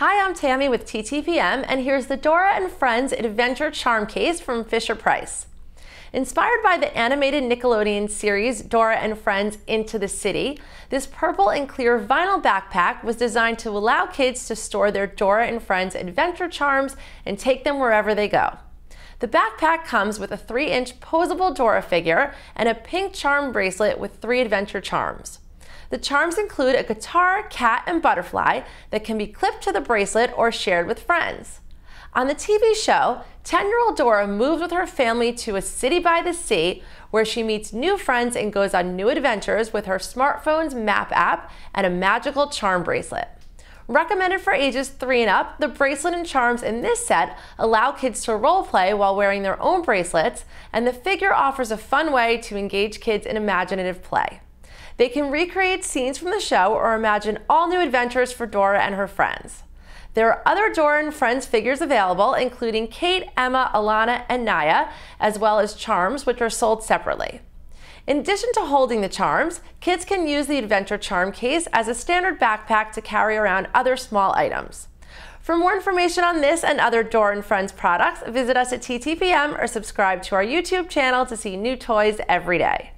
Hi, I'm Tammy with TTPM, and here's the Dora and Friends Adventure Charm Case from Fisher Price. Inspired by the animated Nickelodeon series Dora and Friends Into the City, this purple and clear vinyl backpack was designed to allow kids to store their Dora and Friends adventure charms and take them wherever they go. The backpack comes with a 3 inch posable Dora figure and a pink charm bracelet with three adventure charms. The charms include a guitar, cat, and butterfly that can be clipped to the bracelet or shared with friends. On the TV show, 10 year old Dora moves with her family to a city by the sea where she meets new friends and goes on new adventures with her smartphone's map app and a magical charm bracelet. Recommended for ages 3 and up, the bracelet and charms in this set allow kids to role-play while wearing their own bracelets, and the figure offers a fun way to engage kids in imaginative play. They can recreate scenes from the show or imagine all new adventures for Dora and her friends. There are other Dora and Friends figures available, including Kate, Emma, Alana, and Naya, as well as charms, which are sold separately. In addition to holding the charms, kids can use the Adventure Charm case as a standard backpack to carry around other small items. For more information on this and other Dora and Friends products, visit us at TTPM or subscribe to our YouTube channel to see new toys every day.